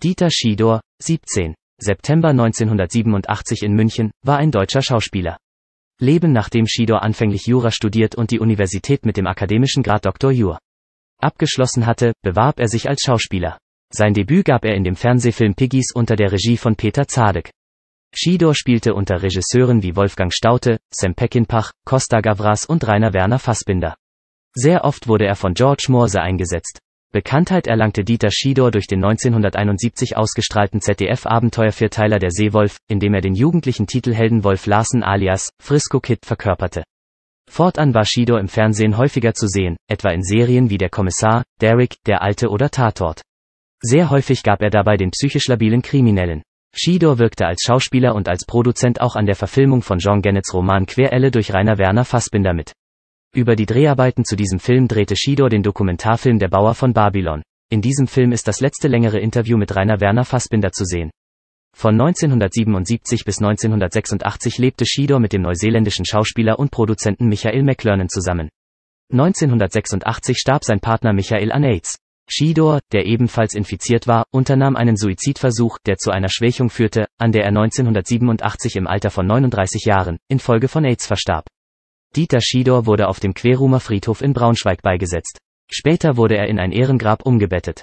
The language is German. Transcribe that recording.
Dieter Schiedor, 17. September 1987 in München, war ein deutscher Schauspieler. Leben nachdem Schiedor anfänglich Jura studiert und die Universität mit dem akademischen Grad Dr. Jur abgeschlossen hatte, bewarb er sich als Schauspieler. Sein Debüt gab er in dem Fernsehfilm Piggies unter der Regie von Peter Zadek. Schiedor spielte unter Regisseuren wie Wolfgang Staute, Sam Peckinpach, Costa Gavras und Rainer Werner Fassbinder. Sehr oft wurde er von George Morse eingesetzt. Bekanntheit erlangte Dieter Schiedor durch den 1971 ausgestrahlten ZDF-Abenteuervierteiler Der Seewolf, in dem er den jugendlichen Titelhelden Wolf Larsen alias Frisco Kid verkörperte. Fortan war Schiedor im Fernsehen häufiger zu sehen, etwa in Serien wie Der Kommissar, Derek, Der Alte oder Tatort. Sehr häufig gab er dabei den psychisch labilen Kriminellen. Schiedor wirkte als Schauspieler und als Produzent auch an der Verfilmung von Jean Gennets Roman Querelle durch Rainer Werner Fassbinder mit. Über die Dreharbeiten zu diesem Film drehte Shidor den Dokumentarfilm Der Bauer von Babylon. In diesem Film ist das letzte längere Interview mit Rainer Werner Fassbinder zu sehen. Von 1977 bis 1986 lebte Shidor mit dem neuseeländischen Schauspieler und Produzenten Michael McLernan zusammen. 1986 starb sein Partner Michael an AIDS. Shidor, der ebenfalls infiziert war, unternahm einen Suizidversuch, der zu einer Schwächung führte, an der er 1987 im Alter von 39 Jahren, infolge von AIDS verstarb. Dieter Schiedor wurde auf dem Querumer Friedhof in Braunschweig beigesetzt. Später wurde er in ein Ehrengrab umgebettet